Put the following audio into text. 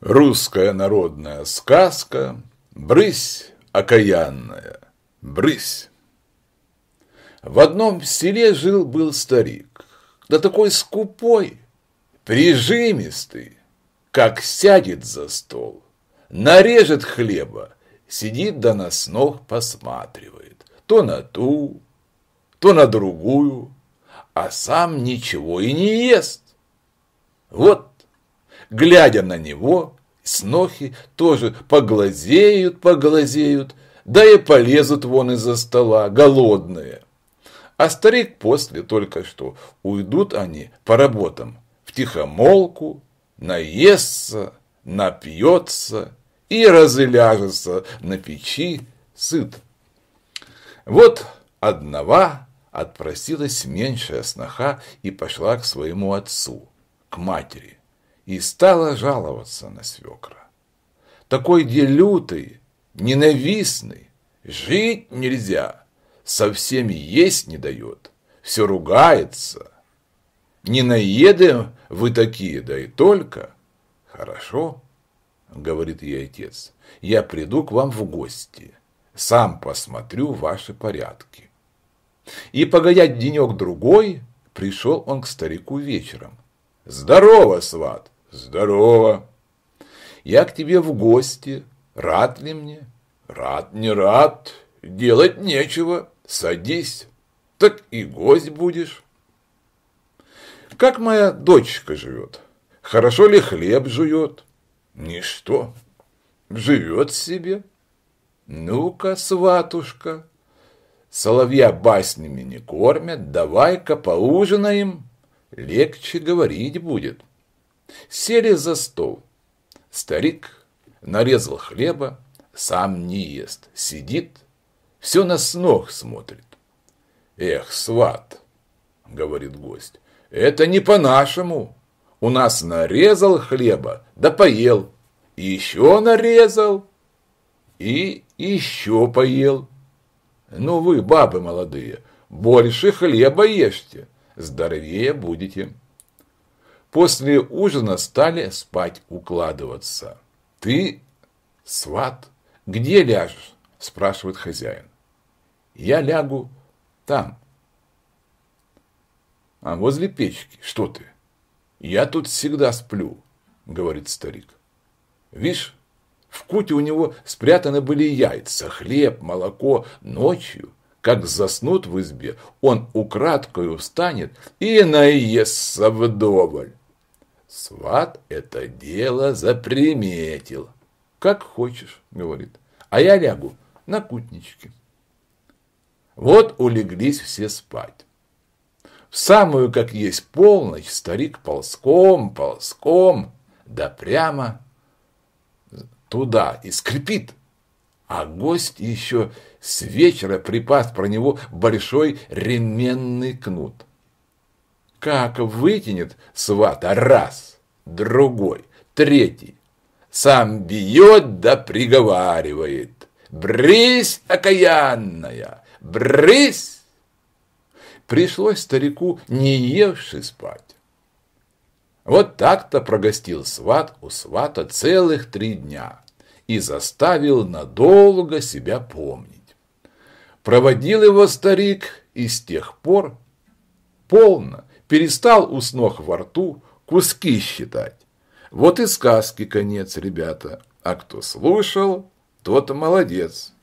Русская народная сказка «Брысь окаянная, брысь». В одном селе жил-был старик, да такой скупой, прижимистый, как сядет за стол, нарежет хлеба, сидит да на сног посматривает, то на ту, то на другую, а сам ничего и не ест. Вот глядя на него, снохи тоже поглазеют, поглазеют, да и полезут вон из-за стола, голодные. А старик после только что уйдут они по работам, в тихомолку, наестся, напьется и разляжется на печи сыт. Вот одного отпросилась меньшая сноха и пошла к своему отцу, к матери и стала жаловаться на свекра. Такой делютый, ненавистный, жить нельзя, со всеми есть не дает, все ругается. Не наедем вы такие, да и только. Хорошо, говорит ей отец, я приду к вам в гости, сам посмотрю ваши порядки. И, погодя денек-другой, пришел он к старику вечером. «Здорово, сват! Здорово. Я к тебе в гости. Рад ли мне? Рад, не рад. Делать нечего. Садись. Так и гость будешь. Как моя дочка живет? Хорошо ли хлеб жует? Ничто. Живет себе. Ну-ка, сватушка, соловья баснями не кормят, давай-ка поужинаем, легче говорить будет. Сели за стол. Старик нарезал хлеба, сам не ест, сидит, все на снох смотрит. «Эх, сват!» — говорит гость. «Это не по-нашему. У нас нарезал хлеба, да поел. И еще нарезал, и еще поел. Ну вы, бабы молодые, больше хлеба ешьте, здоровее будете». После ужина стали спать укладываться. «Ты, сват, где ляжешь?» – спрашивает хозяин. «Я лягу там». «А возле печки, что ты?» «Я тут всегда сплю», – говорит старик. «Вишь, в куте у него спрятаны были яйца, хлеб, молоко. Ночью, как заснут в избе, он украдкою встанет и наестся вдоволь. Сват это дело заприметил. Как хочешь, говорит. А я лягу на кутничке. Вот улеглись все спать. В самую, как есть полночь, старик ползком, ползком, да прямо туда и скрипит. А гость еще с вечера припас про него большой ременный кнут. Как вытянет свата раз, другой, третий. Сам бьет да приговаривает. Брысь, окаянная, брысь! Пришлось старику, не евши спать. Вот так-то прогостил сват у свата целых три дня и заставил надолго себя помнить. Проводил его старик и с тех пор полно перестал у сног во рту куски считать. Вот и сказки конец, ребята, а кто слушал, тот молодец.